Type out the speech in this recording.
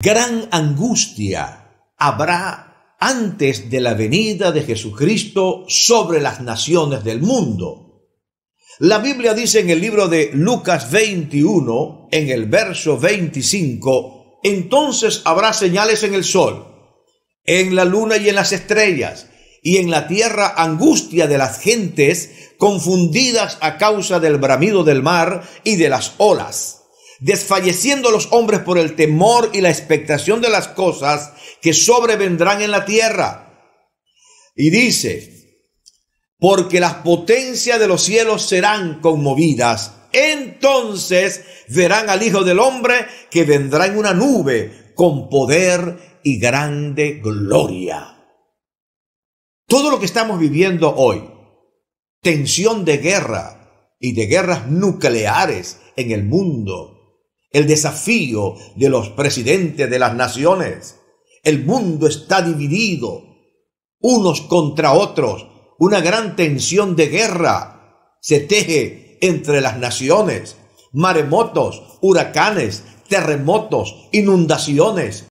Gran angustia habrá antes de la venida de Jesucristo sobre las naciones del mundo. La Biblia dice en el libro de Lucas 21, en el verso 25, entonces habrá señales en el sol, en la luna y en las estrellas, y en la tierra angustia de las gentes confundidas a causa del bramido del mar y de las olas desfalleciendo los hombres por el temor y la expectación de las cosas que sobrevendrán en la tierra. Y dice, porque las potencias de los cielos serán conmovidas. Entonces verán al Hijo del Hombre que vendrá en una nube con poder y grande gloria. Todo lo que estamos viviendo hoy, tensión de guerra y de guerras nucleares en el mundo, el desafío de los presidentes de las naciones. El mundo está dividido, unos contra otros, una gran tensión de guerra se teje entre las naciones, maremotos, huracanes, terremotos, inundaciones,